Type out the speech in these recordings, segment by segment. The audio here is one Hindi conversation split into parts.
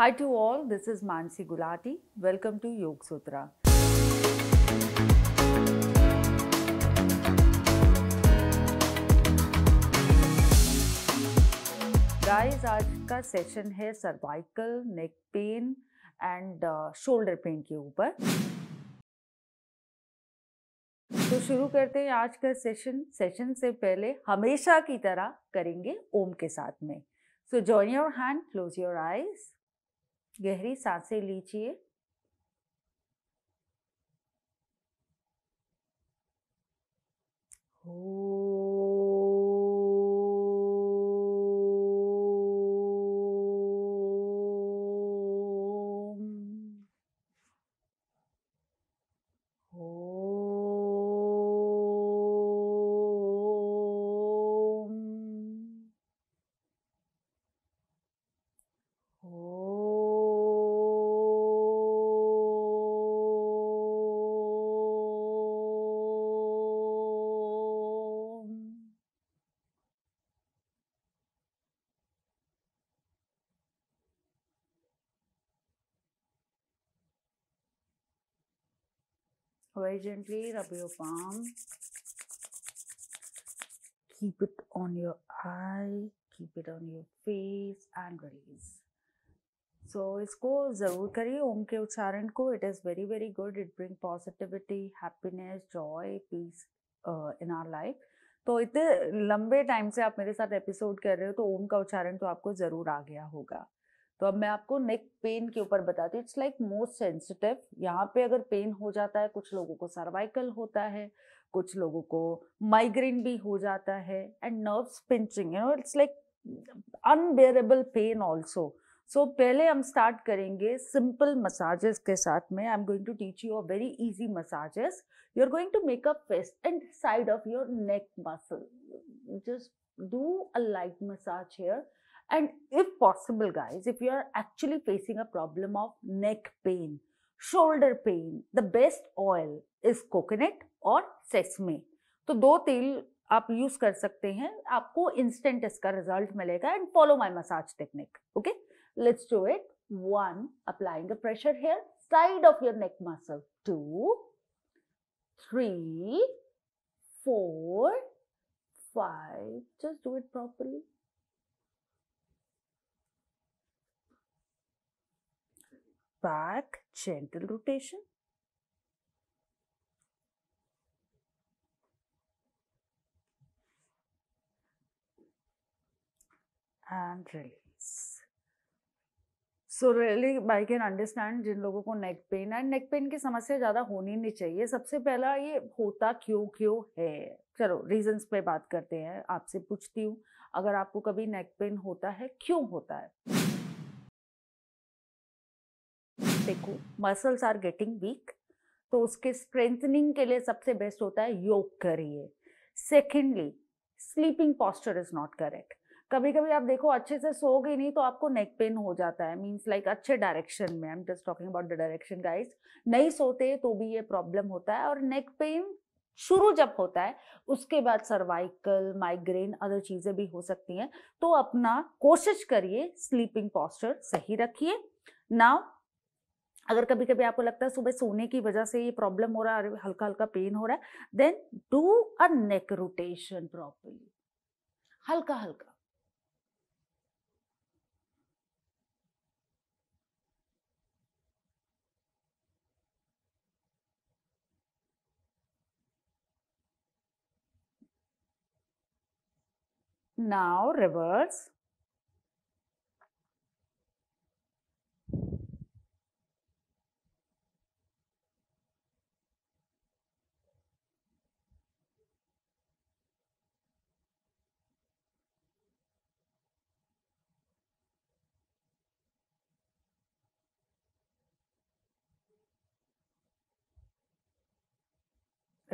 Hi to all, this is Mansi Gulati. Welcome to Yog Sutra. Guys आज का सेशन है cervical neck pain and shoulder pain के ऊपर तो शुरू करते हैं आज का सेशन सेशन से पहले हमेशा की तरह करेंगे ओम के साथ में so join your hand close your eyes गहरी सांसें लीजिए हो Very gently rub your palm. Keep it on your eye, keep it on your face and release. So so, इसको ज़रूर करिए ओम के उच्चारण को it is very very good it bring positivity happiness joy peace in our life तो इतने लंबे टाइम से आप मेरे साथ एपिसोड कर रहे हो तो ओम का उच्चारण तो आपको ज़रूर आ गया होगा तो अब मैं आपको नेक पेन के ऊपर बताती हूँ इट्स लाइक मोस्ट सेंसिटिव यहाँ पे अगर पेन हो जाता है कुछ लोगों को सर्वाइकल होता है कुछ लोगों को माइग्रेन भी हो जाता है and nerves pinching you know it's like unbearable pain also so पहले हम स्टार्ट करेंगे सिंपल मसाजेस के साथ में I am going to teach you a very easy massages you are going to make up first and side of your neck muscle just do a light massage here and if possible guys if you are actually facing a problem of neck pain shoulder pain the best oil is coconut और सेसमे तो दो तेल आप यूज कर सकते हैं आपको इंस्टेंट इसका रिजल्ट मिलेगा and follow my massage technique okay let's do it one applying pressure here side of your neck muscle two three four five just do it properly back, gentle rotation. And release. So really I can understand जिन लोगों को neck pain and neck pain की समस्या ज़्यादा होनी नहीं चाहिए सबसे पहला ये होता क्यों क्यों है चलो रीजंस पे बात करते हैं आपसे पूछती हूँ अगर आपको कभी नेक पेन होता है क्यों होता है देखो मसल्स आर गेटिंग वीक तो उसके स्ट्रेंथनिंग के लिए सबसे बेस्ट होता है योग करिए secondly sleeping posture is not correct कभी कभी आप देखो अच्छे से सो गए नहीं तो आपको नेक पेन हो जाता है मीन्स लाइक like, अच्छे डायरेक्शन में I am just talking about the direction guys नहीं सोते तो भी ये प्रॉब्लम होता है और नेक पेन शुरू जब होता है उसके बाद सर्वाइकल माइग्रेन अदर चीज़ें भी हो सकती हैं तो अपना कोशिश करिए स्लीपिंग पॉस्चर सही रखिए नाउ अगर कभी कभी आपको लगता है सुबह सोने की वजह से ये प्रॉब्लम हो रहा है हल्का हल्का पेन हो रहा है then do a neck rotation properly हल्का हल्का now reverse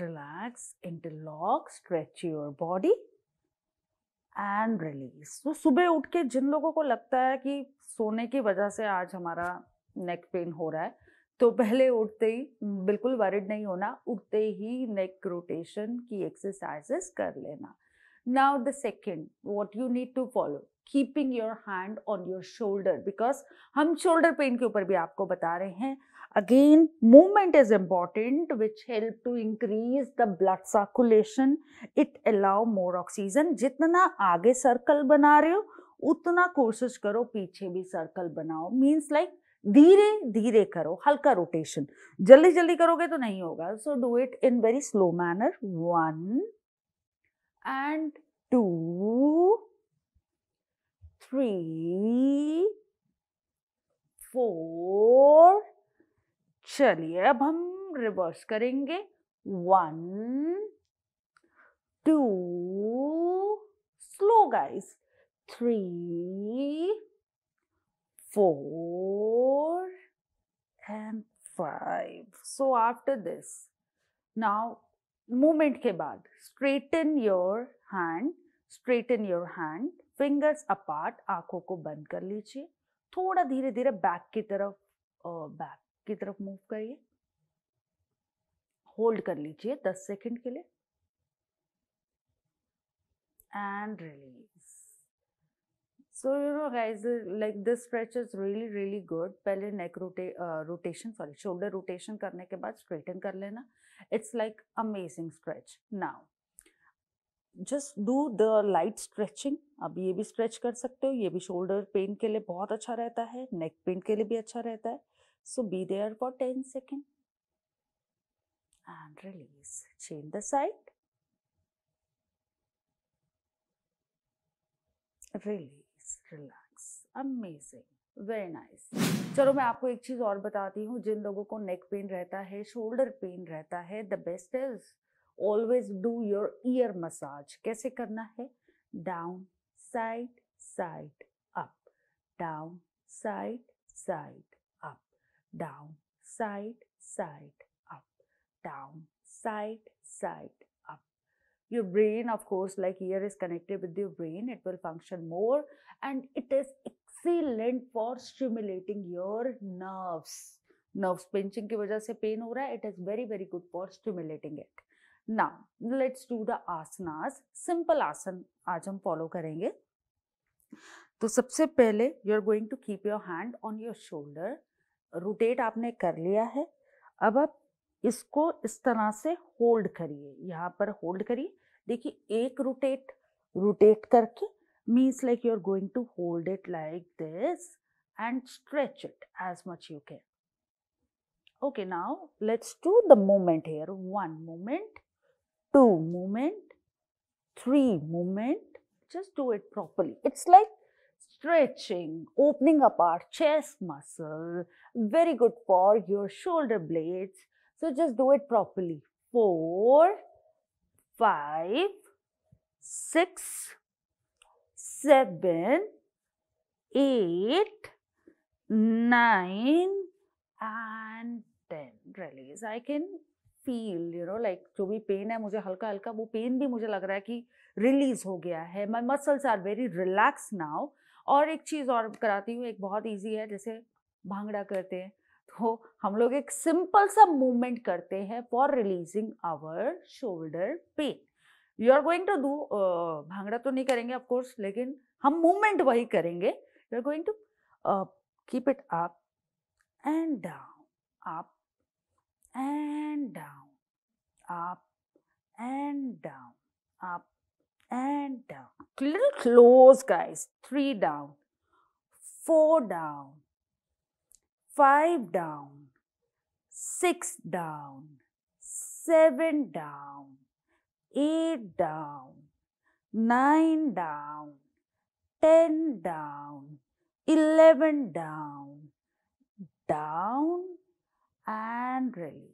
relax, interlock, stretch your body and release तो सुबह उठ के जिन लोगों को लगता है कि सोने की वजह से आज हमारा नेक पेन हो रहा है तो पहले उठते ही बिल्कुल वरिड नहीं होना उठते ही नेक रोटेशन की एक्सरसाइजेस कर लेना now the second what you need to follow keeping your hand on your shoulder because हम शोल्डर पेन के ऊपर भी आपको बता रहे हैं again movement is important which help to increase the blood circulation it allow more oxygen जितना आगे सर्कल बना रहे हो उतना कोशिश करो पीछे भी सर्कल बनाओ मीन्स लाइक धीरे धीरे करो हल्का रोटेशन जल्दी जल्दी करोगे तो नहीं होगा so do it in very slow manner one and two three four चलिए अब हम रिवर्स करेंगे one two slow guys three four and five so after this now movement के बाद straighten your hand straighten your hand fingers apart आंखों को बंद कर लीजिए थोड़ा धीरे धीरे बैक की तरफ बैक की तरफ मूव करिए होल्ड कर लीजिए दस सेकंड के लिए and release so you know guys like this stretch is really really good पहले neck rotate rotation sorry shoulder rotation करने के बाद स्ट्रेटन कर लेना it's like amazing stretch now just do the light stretching अब ये भी स्ट्रेच कर सकते हो ये भी शोल्डर पेन के लिए बहुत अच्छा रहता है नेक पेन के लिए भी अच्छा रहता है So be there for 10 seconds and release. Change the side. Release, relax. Amazing. Very nice nice. चलो मैं आपको एक चीज़ और बताती हूँ जिन लोगों को नेक पेन रहता है शोल्डर पेन रहता है the best is always do your ear massage कैसे करना है down side side up down side side down, side, side, up, down, side, side, up. Your brain, of course, like ear is connected with your brain, it will function more and it is excellent for stimulating your nerves. Nerves pinching की वजह pain हो it is very very good for stimulating it. Now let's do the asanas. Simple asan आज हम follow करेंगे. तो सबसे पहले you are going to keep your hand on rotate आपने कर लिया है अब आप इसको इस तरह से होल्ड करिए यहाँ पर होल्ड करिए देखिए एक रोटेट रोटेट करके means like you are going to hold it like this and stretch it as much you can okay now let's do the moment here one moment two moment three moment just do it properly it's like stretching, opening up our chest muscle, very good for your shoulder blades. So just do it properly. Four, five, six, seven, eight, nine, and ten. Release. I can feel you know like जो भी पेन है मुझे हल्का हल्का वो पेन भी मुझे लग रहा है कि रिलीज हो गया है my muscles are very relax now और एक चीज़ और कराती हूँ एक बहुत ईजी है जैसे भांगड़ा करते हैं तो हम लोग एक सिंपल सा मूवमेंट करते हैं for releasing our shoulder pain you are going to do bhangra तो नहीं करेंगे ऑफकोर्स लेकिन हम मूवमेंट वही करेंगे you are going to keep it up and down up and down up and down up and down. little close, guys. Three down, four down, five down, six down, seven down, eight down, nine down, ten down, eleven down, down and release.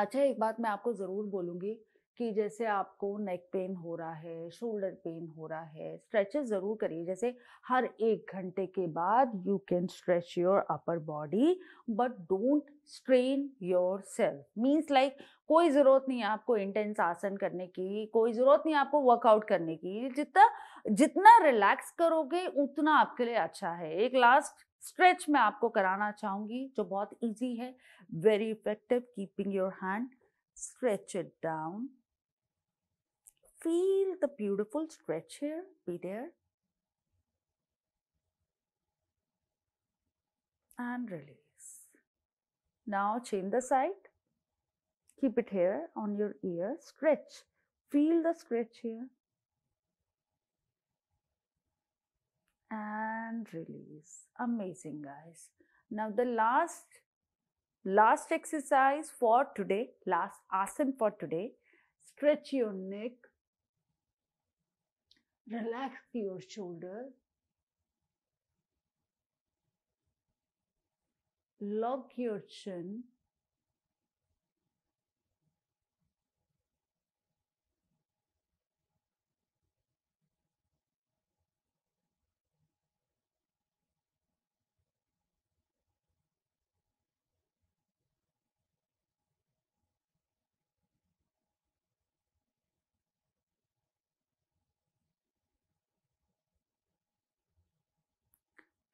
अच्छा एक बात मैं आपको ज़रूर बोलूंगी कि जैसे आपको नेक पेन हो रहा है शोल्डर पेन हो रहा है स्ट्रेचेस ज़रूर करिए जैसे हर एक घंटे के बाद you can stretch your upper body but don't strain yourself means like कोई ज़रूरत नहीं है आपको इंटेंस आसन करने की कोई ज़रूरत नहीं आपको वर्कआउट करने की जितना जितना रिलैक्स करोगे उतना आपके लिए अच्छा है एक लास्ट स्ट्रेच मैं आपको कराना चाहूँगी जो बहुत ईजी है very effective keeping your hand stretch it down Feel the beautiful stretch here, be there. And release. Now change the side. Keep it here on your ear. Stretch. Feel the stretch here. And release. Amazing, guys. Now the last last exercise for today, last asana for today. Stretch your neck relax your shoulder, lock your chin,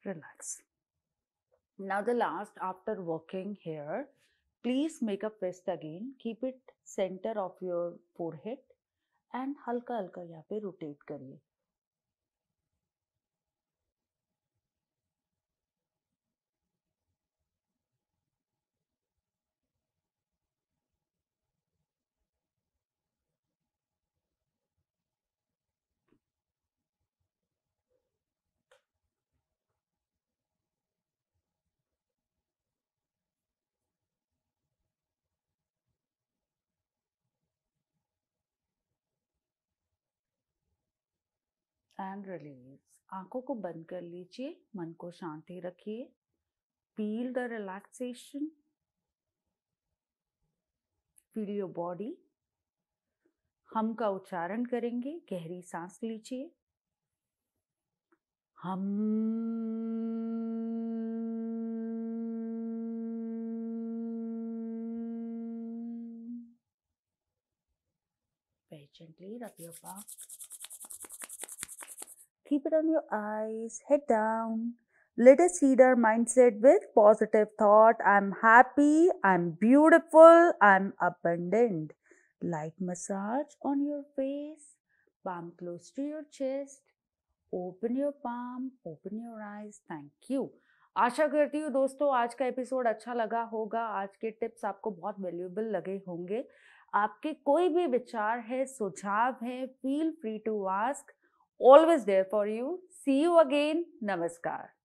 relax. Now the last after working here, please make a fist again. Keep it center of your forehead and halka halka यहाँ pe rotate kariye. And release आंखों को बंद कर लीजिए मन को शांति रखिए feel the relaxation feel your body हम का उच्चारण करेंगे गहरी सांस लीजिए हम gently rub your back Keep it on your eyes, head down. Let us feed our mindset with positive thought. I'm happy, I'm beautiful, I'm abundant. Light massage on your face, palm close to your chest. Open your palm, open your eyes. Thank you. आशा करती हूँ दोस्तों आज का एपिसोड अच्छा लगा होगा आज के टिप्स आपको बहुत वैल्यूएबल लगे होंगे आपके कोई भी विचार है सुझाव है feel free to ask always there for you. See you again. Namaskar.